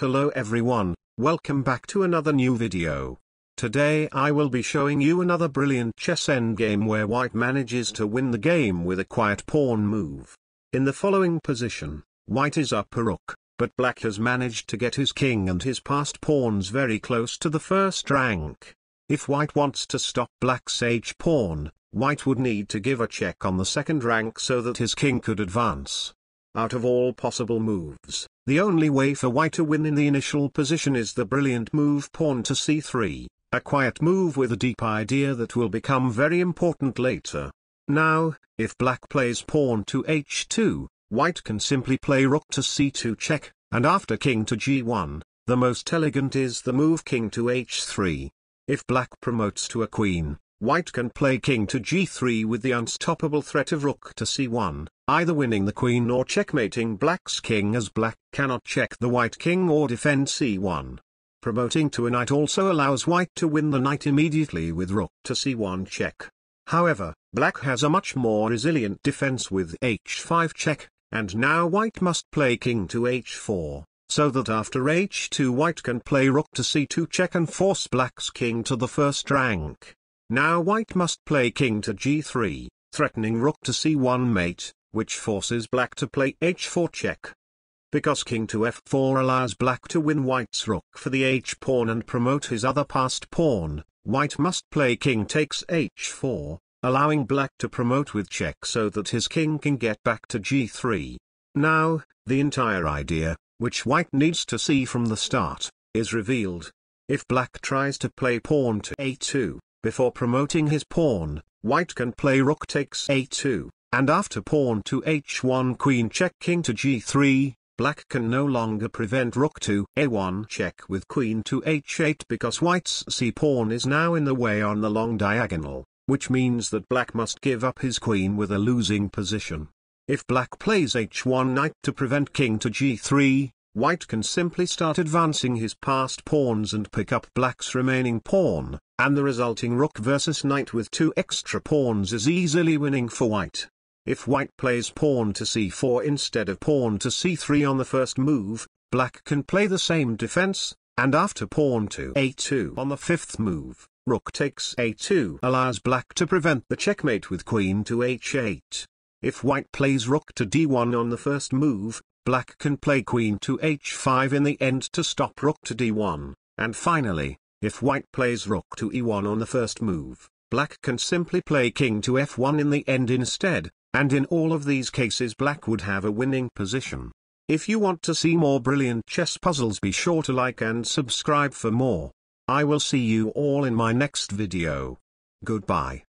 Hello everyone, welcome back to another new video. Today I will be showing you another brilliant chess endgame where white manages to win the game with a quiet pawn move. In the following position, white is up a rook, but black has managed to get his king and his passed pawns very close to the first rank. If white wants to stop black's h-pawn, white would need to give a check on the second rank so that his king could advance. Out of all possible moves, the only way for white to win in the initial position is the brilliant move pawn to c3, a quiet move with a deep idea that will become very important later. Now, if black plays pawn to h2, white can simply play rook to c2 check, and after king to g1, the most elegant is the move king to h3. If black promotes to a queen, white can play king to g3 with the unstoppable threat of rook to c1, either winning the queen or checkmating black's king as black cannot check the white king or defend c1. Promoting to a knight also allows white to win the knight immediately with rook to c1 check. However, black has a much more resilient defense with h5 check, and now white must play king to h4, so that after h2 white can play rook to c2 check and force black's king to the first rank. Now white must play king to g3, threatening rook to c1 mate, which forces black to play h4 check. Because king to f4 allows black to win white's rook for the h-pawn and promote his other passed pawn, white must play king takes h4, allowing black to promote with check so that his king can get back to g3. Now, the entire idea, which white needs to see from the start, is revealed. If black tries to play pawn to a2, before promoting his pawn, white can play rook takes a2 and after pawn to h1 queen check king to g3, black can no longer prevent rook to a1 check with queen to h8 because white's c-pawn is now in the way on the long diagonal, which means that black must give up his queen with a losing position. If black plays h1 knight to prevent king to g3, white can simply start advancing his past pawns and pick up black's remaining pawn, and the resulting rook versus knight with two extra pawns is easily winning for white. If white plays pawn to c4 instead of pawn to c3 on the first move, black can play the same defense, and after pawn to a2 on the fifth move, rook takes a2 allows black to prevent the checkmate with queen to h8. If white plays rook to d1 on the first move, black can play queen to h5 in the end to stop rook to d1, and finally, if white plays rook to e1 on the first move, black can simply play king to f1 in the end instead, and in all of these cases black would have a winning position. If you want to see more brilliant chess puzzles be sure to like and subscribe for more. I will see you all in my next video. Goodbye.